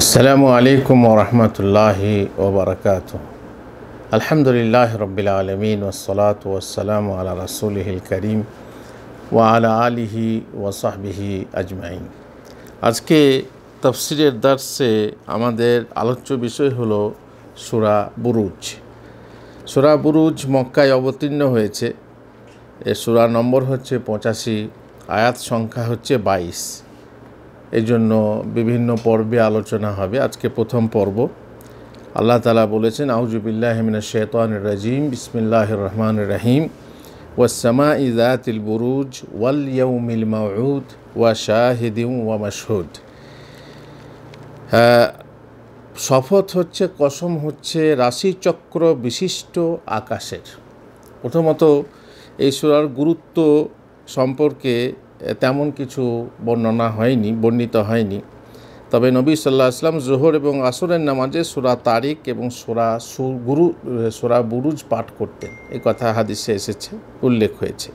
আসসালামু আলাইকুম ওরহমতুল্লাহি ওবরকাত আলহামদুলিল্লাহ রবিল আলমিন ওসলাত ওসালাম আলা রসুলহিল করিম ও আলা আলিহি ওসাহবিহি আজমাইন আজকে তফসিরের দার্সে আমাদের আলোচ্য বিষয় হলো সুরা বুরুজ সুরা বুরুজ মক্কায় অবতীর্ণ হয়েছে এ সুরা নম্বর হচ্ছে পঁচাশি আয়াত সংখ্যা হচ্ছে বাইশ এই জন্য বিভিন্ন পর্বে আলোচনা হবে আজকে প্রথম পর্ব আল্লাহ তালা বলেছেন আউজুবিল্লাহমিনা শেতান রাজিম বিসমিল্লাহ রহমান রাহিম ওয়াসামা ইজাতিল বুরুজ ওয়াল ইয়ৌমিল মাউদ ওয়া শাহিদিম ওয়া মাসহুদ হ্যাঁ, শপথ হচ্ছে কসম হচ্ছে রাশিচক্র বিশিষ্ট আকাশের প্রথমত এই সুরার গুরুত্ব সম্পর্কে তেমন কিছু বর্ণনা হয়নি বর্ণিত হয়নি তবে নবী সাল্লাহ আসলাম জোহর এবং আসরের নামাজে সুরা তারিক এবং সুরা গুরু সুরা বুরুজ পাঠ করতেন এ কথা হাদিসে এসেছে উল্লেখ হয়েছে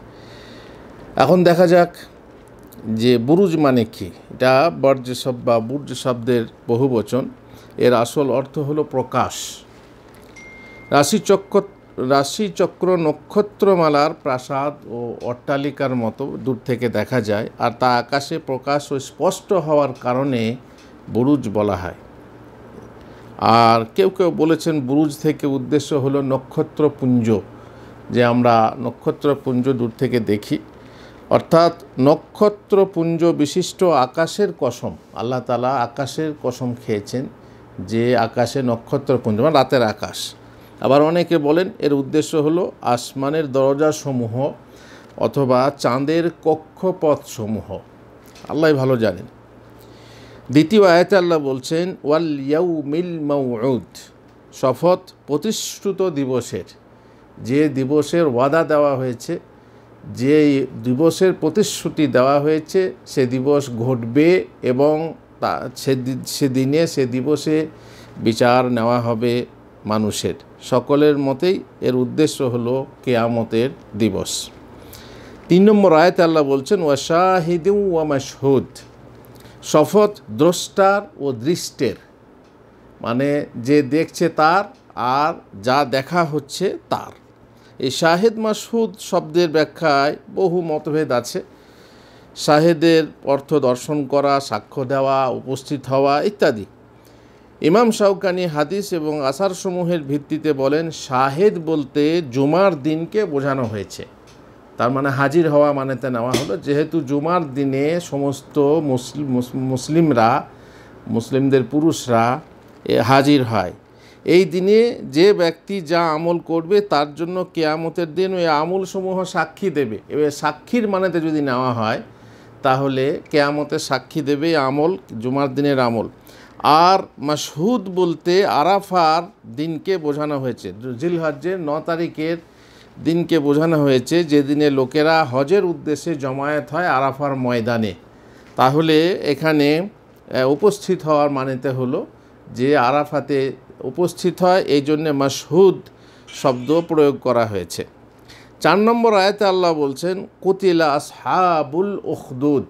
এখন দেখা যাক যে বুরুজ মানে কি এটা বর্জ্য শব্দ বা বুর্জ শব্দের বহুবচন এর আসল অর্থ হলো প্রকাশ রাশিচক্র রাশিচক্র নক্ষত্রমালার প্রাসাদ ও অট্টালিকার মতো দূর থেকে দেখা যায় আর তা আকাশে প্রকাশ ও স্পষ্ট হওয়ার কারণে বুরুজ বলা হয় আর কেউ কেউ বলেছেন বুরুজ থেকে উদ্দেশ্য হল নক্ষত্রপুঞ্জ যে আমরা নক্ষত্রপুঞ্জ দূর থেকে দেখি অর্থাৎ নক্ষত্রপুঞ্জ বিশিষ্ট আকাশের কসম আল্লাহ তালা আকাশের কসম খেয়েছেন যে আকাশে নক্ষত্রপুঞ্জ মানে রাতের আকাশ আবার অনেকে বলেন এর উদ্দেশ্য হলো আসমানের দরজাসমূহ অথবা চাঁদের কক্ষপথসমূহ আল্লাহ ভালো জানেন দ্বিতীয় আয়তে আল্লাহ বলছেন ওয়াল ইয়াউমিল মাউউদ শপথ প্রতিশ্রুত দিবসের যে দিবসের ওয়াদা দেওয়া হয়েছে যে দিবসের প্রতিশ্রুতি দেওয়া হয়েছে সে দিবস ঘটবে এবং তা সে দিনে সে দিবসে বিচার নেওয়া হবে মানুষের সকলের মতেই এর উদ্দেশ্য হলো কেয়ামতের দিবস তিন নম্বর আয়তে আল্লাহ বলছেন ওয়া শাহিদিউ ওয়া মাসহুদ শপথ দ্রষ্টার ও দৃষ্টের মানে যে দেখছে তার আর যা দেখা হচ্ছে তার এই শাহেদ মাসুদ শব্দের ব্যাখ্যায় বহু মতভেদ আছে শাহেদের অর্থ দর্শন করা সাক্ষ্য দেওয়া উপস্থিত হওয়া ইত্যাদি ইমাম শাহকানি হাদিস এবং আসারসমূহের ভিত্তিতে বলেন শাহেদ বলতে জুমার দিনকে বোঝানো হয়েছে তার মানে হাজির হওয়া মানেতে নেওয়া হলো যেহেতু জুমার দিনে সমস্ত মুসলিম মুসলিমরা মুসলিমদের পুরুষরা হাজির হয় এই দিনে যে ব্যক্তি যা আমল করবে তার জন্য কেয়ামতের দিন ওই আমলসমূহ সাক্ষী দেবে এবার সাক্ষীর মানেতে যদি নেওয়া হয় তাহলে কেয়ামতের সাক্ষী দেবে আমল জুমার দিনের আমল আর মাসহুদ বলতে আরাফার দিনকে বোঝানো হয়েছে জিলহজ্জের ন তারিখের দিনকে বোঝানো হয়েছে যেদিনে লোকেরা হজের উদ্দেশ্যে জমায়েত হয় আরাফার ময়দানে তাহলে এখানে উপস্থিত হওয়ার মানেতে হলো যে আরাফাতে উপস্থিত হয় এই জন্যে মাসহুদ শব্দ প্রয়োগ করা হয়েছে চার নম্বর আয়তে আল্লাহ বলছেন কুতিলা সাবুল ওখদুদ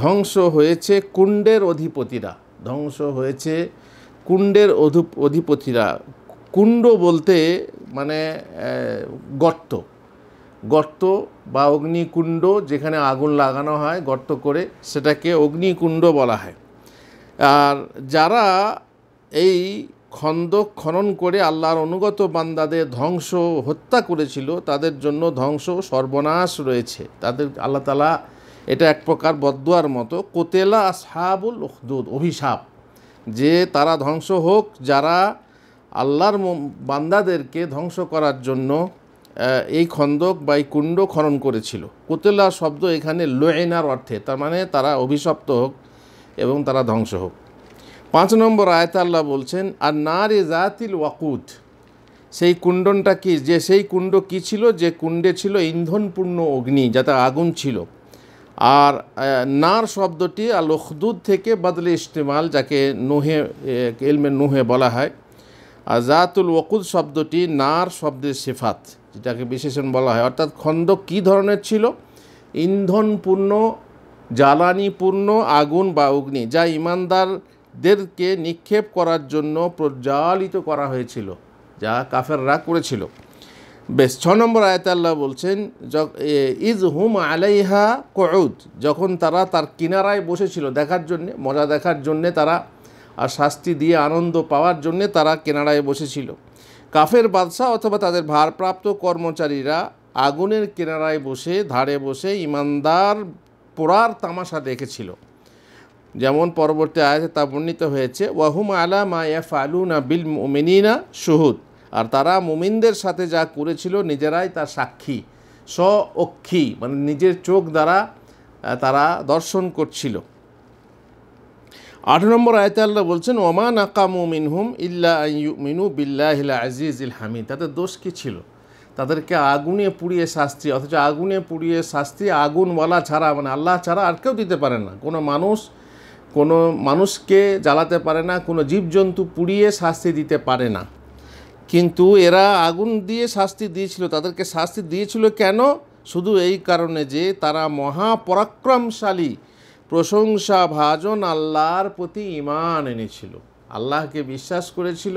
ধ্বংস হয়েছে কুণ্ডের অধিপতিরা ধ্বংস হয়েছে কুণ্ডের অধু অধিপতিরা কুণ্ড বলতে মানে গর্ত গর্ত বা অগ্নিকুণ্ড যেখানে আগুন লাগানো হয় গর্ত করে সেটাকে অগ্নিকুণ্ড বলা হয় আর যারা এই খন্দ খনন করে আল্লাহর অনুগত বান্দাদের ধ্বংস হত্যা করেছিল তাদের জন্য ধ্বংস সর্বনাশ রয়েছে তাদের আল্লাহ তালা এটা এক প্রকার বদুয়ার মতো কোতেলা আসহাবুল উখদুদ অভিশাপ যে তারা ধ্বংস হোক যারা আল্লাহর বান্দাদেরকে ধ্বংস করার জন্য এই খন্দক বা এই কুণ্ড খনন করেছিল কোতেলা শব্দ এখানে লোয়েনার অর্থে তার মানে তারা অভিশপ্ত হোক এবং তারা ধ্বংস হোক পাঁচ নম্বর আয়ত আল্লাহ বলছেন আর নারে জাতিল ওয়াকুদ সেই কুণ্ডনটা কি যে সেই কুণ্ড কি ছিল যে কুণ্ডে ছিল ইন্ধনপূর্ণ অগ্নি যাতে আগুন ছিল আর নার শব্দটি আল উখদুদ থেকে বদলে ইস্তেমাল যাকে নুহে এলমে নুহে বলা হয় আর জাতুল ওকুদ শব্দটি নার শব্দের সেফাত যেটাকে বিশেষণ বলা হয় অর্থাৎ খন্দ কি ধরনের ছিল ইন্ধনপূর্ণ জ্বালানিপূর্ণ আগুন বা অগ্নি যা ইমানদারদেরকে নিক্ষেপ করার জন্য প্রজ্বালিত করা হয়েছিল যা কাফেররা করেছিল বেশ ছ নম্বর আয়তাল্লাহ বলছেন ইজ হুম আলাইহা কৌদ যখন তারা তার কিনারায় বসেছিল দেখার জন্যে মজা দেখার জন্যে তারা আর শাস্তি দিয়ে আনন্দ পাওয়ার জন্যে তারা কিনারায় বসেছিল কাফের বাদশাহ অথবা তাদের ভারপ্রাপ্ত কর্মচারীরা আগুনের কিনারায় বসে ধারে বসে ইমানদার পোড়ার তামাশা দেখেছিল যেমন পরবর্তী আয়াতে তা বর্ণিত হয়েছে ওয়াহুম আলা মা আলু না বিল মিনা শুহুদ আর তারা মুমিনদের সাথে যা করেছিল নিজেরাই তার সাক্ষী স্বক্ষী মানে নিজের চোখ দ্বারা তারা দর্শন করছিল আট নম্বর আয়তে আল্লাহ বলছেন ওমান আকামু মিনহুম ইল্লা মিনু বিল্লাহিল আজিজ ইল হামিদ তাদের দোষ কী ছিল তাদেরকে আগুনে পুড়িয়ে শাস্তি অথচ আগুনে পুড়িয়ে শাস্তি আগুনওয়ালা ছাড়া মানে আল্লাহ ছাড়া আর কেউ দিতে পারে না কোনো মানুষ কোনো মানুষকে জ্বালাতে পারে না কোনো জীবজন্তু পুড়িয়ে শাস্তি দিতে পারে না কিন্তু এরা আগুন দিয়ে শাস্তি দিয়েছিল তাদেরকে শাস্তি দিয়েছিল কেন শুধু এই কারণে যে তারা মহাপরাক্রমশালী প্রশংসা ভাজন আল্লাহর প্রতি ইমান এনেছিল আল্লাহকে বিশ্বাস করেছিল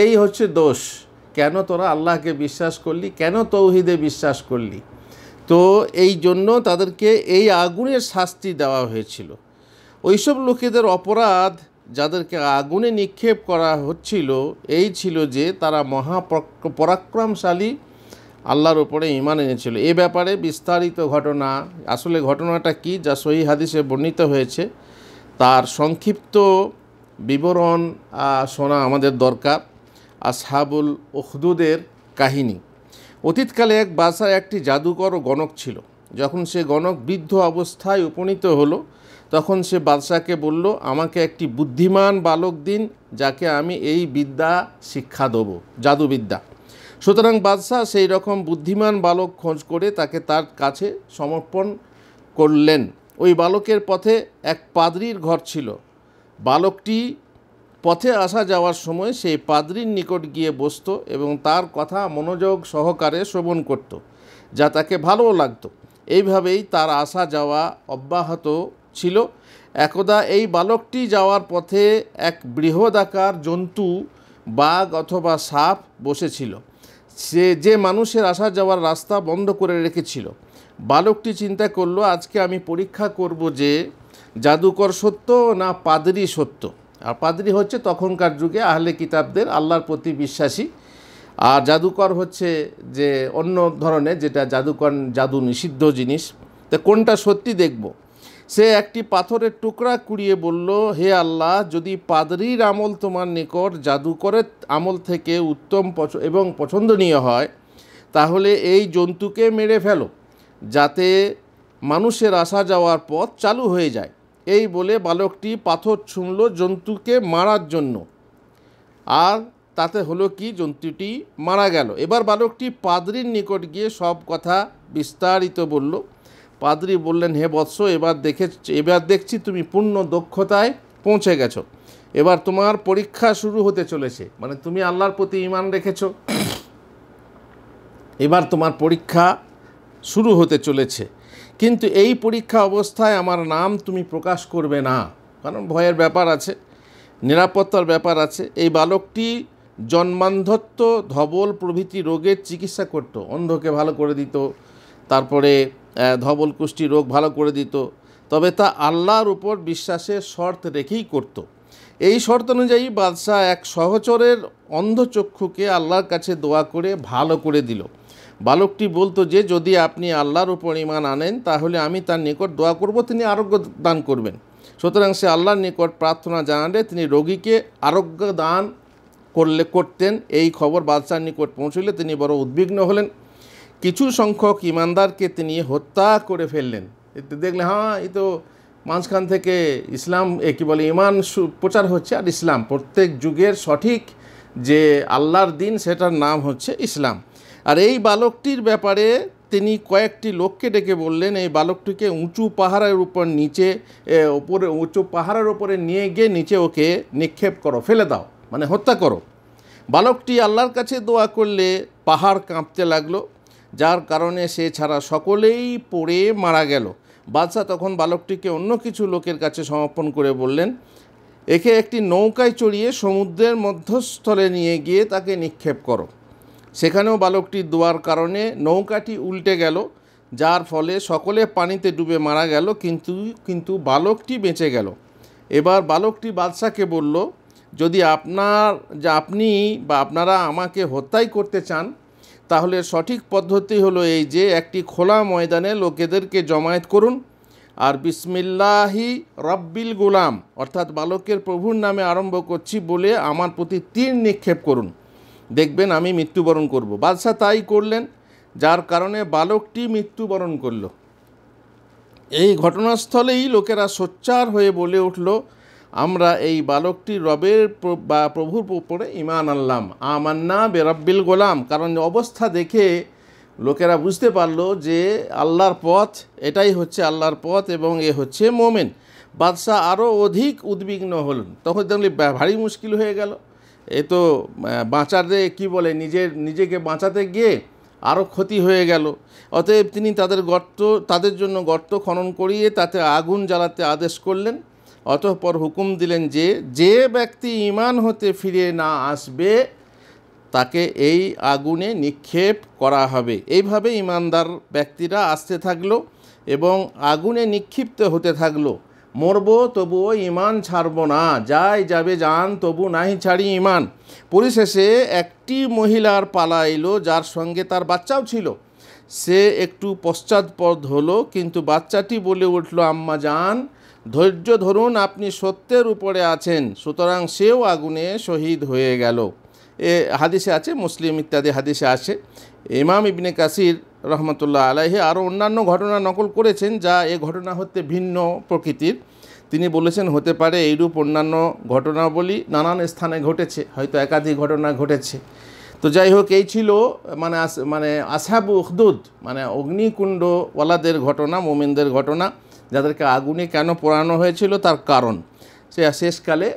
এই হচ্ছে দোষ কেন তোরা আল্লাহকে বিশ্বাস করলি কেন তৌহিদে বিশ্বাস করলি তো এই জন্য তাদেরকে এই আগুনের শাস্তি দেওয়া হয়েছিল ওইসব লোকেদের অপরাধ যাদেরকে আগুনে নিক্ষেপ করা হচ্ছিল এই ছিল যে তারা মহা পরাক্রমশালী আল্লাহর উপরে ইমান এনেছিল এ ব্যাপারে বিস্তারিত ঘটনা আসলে ঘটনাটা কি যা সহি হাদিসে বর্ণিত হয়েছে তার সংক্ষিপ্ত বিবরণ শোনা আমাদের দরকার আসহাবুল ওখদুদের কাহিনী অতীতকালে এক বাসায় একটি জাদুকর ও গণক ছিল যখন সে গণক বৃদ্ধ অবস্থায় উপনীত হলো তখন সে বাদশাহকে বলল আমাকে একটি বুদ্ধিমান বালক দিন যাকে আমি এই বিদ্যা শিক্ষা দেব জাদুবিদ্যা সুতরাং বাদশাহ সেই রকম বুদ্ধিমান বালক খোঁজ করে তাকে তার কাছে সমর্পণ করলেন ওই বালকের পথে এক পাদ্রির ঘর ছিল বালকটি পথে আসা যাওয়ার সময় সেই পাদ্রির নিকট গিয়ে বসত এবং তার কথা মনোযোগ সহকারে শ্রবণ করত যা তাকে ভালো লাগতো এইভাবেই তার আসা যাওয়া অব্যাহত ছিল একদা এই বালকটি যাওয়ার পথে এক বৃহদাকার জন্তু বাঘ অথবা সাপ বসেছিল সে যে মানুষের আসা যাওয়ার রাস্তা বন্ধ করে রেখেছিল বালকটি চিন্তা করলো আজকে আমি পরীক্ষা করব যে জাদুকর সত্য না পাদরি সত্য আর পাদরি হচ্ছে তখনকার যুগে আহলে কিতাবদের আল্লাহর প্রতি বিশ্বাসী আর জাদুকর হচ্ছে যে অন্য ধরনের যেটা জাদুকর জাদু নিষিদ্ধ জিনিস তা কোনটা সত্যি দেখব সে একটি পাথরের টুকরা কুড়িয়ে বলল হে আল্লাহ যদি পাদরির আমল তোমার নিকট জাদুকরের আমল থেকে উত্তম এবং পছন্দনীয় হয় তাহলে এই জন্তুকে মেরে ফেলো যাতে মানুষের আসা যাওয়ার পথ চালু হয়ে যায় এই বলে বালকটি পাথর ছুঁড়ল জন্তুকে মারার জন্য আর তাতে হলো কি জন্তুটি মারা গেল এবার বালকটি পাদরির নিকট গিয়ে সব কথা বিস্তারিত বলল পাদ্রি বললেন হে বৎস এবার দেখে এবার দেখছি তুমি পূর্ণ দক্ষতায় পৌঁছে গেছো এবার তোমার পরীক্ষা শুরু হতে চলেছে মানে তুমি আল্লাহর প্রতি ইমান রেখেছো এবার তোমার পরীক্ষা শুরু হতে চলেছে কিন্তু এই পরীক্ষা অবস্থায় আমার নাম তুমি প্রকাশ করবে না কারণ ভয়ের ব্যাপার আছে নিরাপত্তার ব্যাপার আছে এই বালকটি জন্মান্ধত্ব ধবল প্রভৃতি রোগের চিকিৎসা করত অন্ধকে ভালো করে দিত তারপরে ধবলকুষ্টি রোগ ভালো করে দিত তবে তা আল্লাহর উপর বিশ্বাসের শর্ত রেখেই করত। এই শর্ত অনুযায়ী বাদশাহ এক সহচরের অন্ধচক্ষুকে আল্লাহর কাছে দোয়া করে ভালো করে দিল বালকটি বলতো যে যদি আপনি আল্লাহর উপর ইমান আনেন তাহলে আমি তার নিকট দোয়া করব তিনি আরোগ্য দান করবেন সুতরাং সে আল্লাহর নিকট প্রার্থনা জানালে তিনি রোগীকে আরোগ্য দান করলে করতেন এই খবর বাদশার নিকট পৌঁছলে তিনি বড় উদ্বিগ্ন হলেন কিছু সংখ্যক ইমানদারকে তিনি হত্যা করে ফেললেন এতে দেখলে হ্যাঁ এই তো মাঝখান থেকে ইসলাম এ কী বলে ইমান প্রচার হচ্ছে আর ইসলাম প্রত্যেক যুগের সঠিক যে আল্লাহর দিন সেটার নাম হচ্ছে ইসলাম আর এই বালকটির ব্যাপারে তিনি কয়েকটি লোককে ডেকে বললেন এই বালকটিকে উঁচু পাহাড়ের উপর নিচে ওপরে উঁচু পাহাড়ের ওপরে নিয়ে গিয়ে নিচে ওকে নিক্ষেপ করো ফেলে দাও মানে হত্যা করো বালকটি আল্লাহর কাছে দোয়া করলে পাহাড় কাঁপতে লাগলো যার কারণে সে ছাড়া সকলেই পড়ে মারা গেল বাদশাহ তখন বালকটিকে অন্য কিছু লোকের কাছে সমর্পণ করে বললেন একে একটি নৌকায় চড়িয়ে সমুদ্রের মধ্যস্থলে নিয়ে গিয়ে তাকে নিক্ষেপ করো সেখানেও বালকটি দোয়ার কারণে নৌকাটি উল্টে গেল যার ফলে সকলে পানিতে ডুবে মারা গেল কিন্তু কিন্তু বালকটি বেঁচে গেল এবার বালকটি বাদশাকে বলল যদি আপনার যা আপনি বা আপনারা আমাকে হত্যাই করতে চান তাহলে সঠিক পদ্ধতি হলো এই যে একটি খোলা ময়দানে লোকেদেরকে জমায়েত করুন আর বিসমিল্লাহি রব্বিল গোলাম অর্থাৎ বালকের প্রভুর নামে আরম্ভ করছি বলে আমার প্রতি তীর নিক্ষেপ করুন দেখবেন আমি মৃত্যুবরণ করব বাদশাহ তাই করলেন যার কারণে বালকটি মৃত্যুবরণ করল এই ঘটনাস্থলেই লোকেরা সোচ্চার হয়ে বলে উঠল আমরা এই বালকটি রবের বা প্রভুর উপরে ইমান আনলাম আমান্না বেরব্বিল গোলাম কারণ অবস্থা দেখে লোকেরা বুঝতে পারলো যে আল্লাহর পথ এটাই হচ্ছে আল্লাহর পথ এবং এ হচ্ছে মোমেন বাদশাহ আরও অধিক উদ্বিগ্ন হলেন তখন দেখলি ভারী মুশকিল হয়ে গেল এ তো বাঁচাতে কী বলে নিজের নিজেকে বাঁচাতে গিয়ে আরও ক্ষতি হয়ে গেল অতএব তিনি তাদের গর্ত তাদের জন্য গর্ত খনন করিয়ে তাতে আগুন জ্বালাতে আদেশ করলেন অতঃপর হুকুম দিলেন যে যে ব্যক্তি ইমান হতে ফিরে না আসবে তাকে এই আগুনে নিক্ষেপ করা হবে এইভাবে ইমানদার ব্যক্তিরা আসতে থাকলো এবং আগুনে নিক্ষিপ্ত হতে থাকলো মরব তবুও ইমান ছাড়ব না যাই যাবে যান তবু নাহি ছাড়ি ইমান পরিশেষে একটি মহিলার পালা এলো যার সঙ্গে তার বাচ্চাও ছিল সে একটু পশ্চাৎপদ হলো কিন্তু বাচ্চাটি বলে উঠল আম্মা যান ধৈর্য ধরুন আপনি সত্যের উপরে আছেন সুতরাং সেও আগুনে শহীদ হয়ে গেল এ হাদিসে আছে মুসলিম ইত্যাদি হাদিসে আছে ইমাম ইবনে কাসির রহমতুল্লাহ আলাহি আরও অন্যান্য ঘটনা নকল করেছেন যা এ ঘটনা হতে ভিন্ন প্রকৃতির তিনি বলেছেন হতে পারে এইরূপ অন্যান্য ঘটনাবলী নানান স্থানে ঘটেছে হয়তো একাধিক ঘটনা ঘটেছে তো যাই হোক এই ছিল মানে মানে আসাবু উখদুদ মানে অগ্নিকুণ্ডওয়ালাদের ঘটনা মোমিনদের ঘটনা যাদেরকে আগুনে কেন পোড়ানো হয়েছিল তার কারণ সে শেষকালে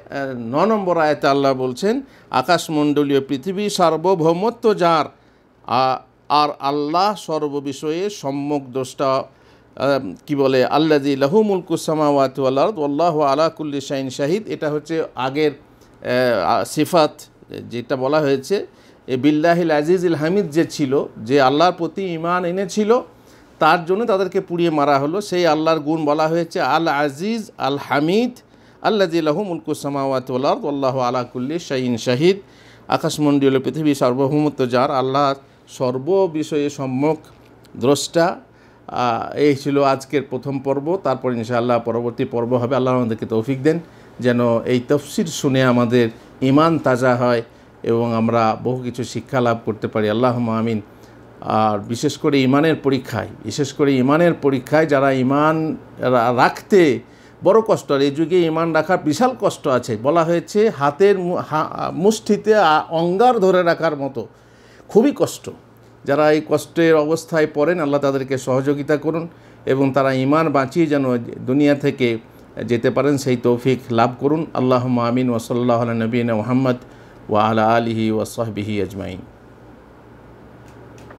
ন নম্বর আয়তে আল্লাহ বলছেন আকাশমণ্ডলীয় পৃথিবী সার্বভৌমত্ব যার আর আল্লাহ সর্ববিষয়ে সম্যক দোষটা কি বলে দি লাহু মুলকুসামাওয়াত আল্লাহ আলাকুল্লি শাহিন শাহিদ এটা হচ্ছে আগের সিফাত যেটা বলা হয়েছে এ বিল্লাহিল আজিজুল হামিদ যে ছিল যে আল্লাহর প্রতি ইমান এনেছিল তার জন্য তাদেরকে পুড়িয়ে মারা হলো সেই আল্লাহর গুণ বলা হয়েছে আল আজিজ আল হামিদ আল্লা জিল্লাহ মুলকুসামাওয়াত আল্লাহ আলাকুল্লি শাহিন শাহিদ আকাশমণ্ডলীয় পৃথিবী সার্বভৌমত্ব যার আল্লাহ সর্ব বিষয়ে সম্যক দ্রষ্টা এই ছিল আজকের প্রথম পর্ব তারপর ইনশাআল্লাহ পরবর্তী পর্ব হবে আল্লাহ আমাদেরকে তৌফিক দেন যেন এই তফসির শুনে আমাদের ইমান তাজা হয় এবং আমরা বহু কিছু শিক্ষা লাভ করতে পারি আল্লাহ মামিন আর বিশেষ করে ইমানের পরীক্ষায় বিশেষ করে ইমানের পরীক্ষায় যারা ইমান রাখতে বড় কষ্ট আর এই যুগে ইমান রাখার বিশাল কষ্ট আছে বলা হয়েছে হাতের মুষ্টিতে অঙ্গার ধরে রাখার মতো খুবই কষ্ট যারা এই কষ্টের অবস্থায় পড়েন আল্লাহ তাদেরকে সহযোগিতা করুন এবং তারা ইমান বাঁচিয়ে যেন দুনিয়া থেকে যেতে পারেন সেই তৌফিক লাভ করুন আল্লাহ আমিন ওসল্লাহ নবীন মোহাম্মদ ওয়া আলা আলিহি ওয়াসবিহি আজমাইন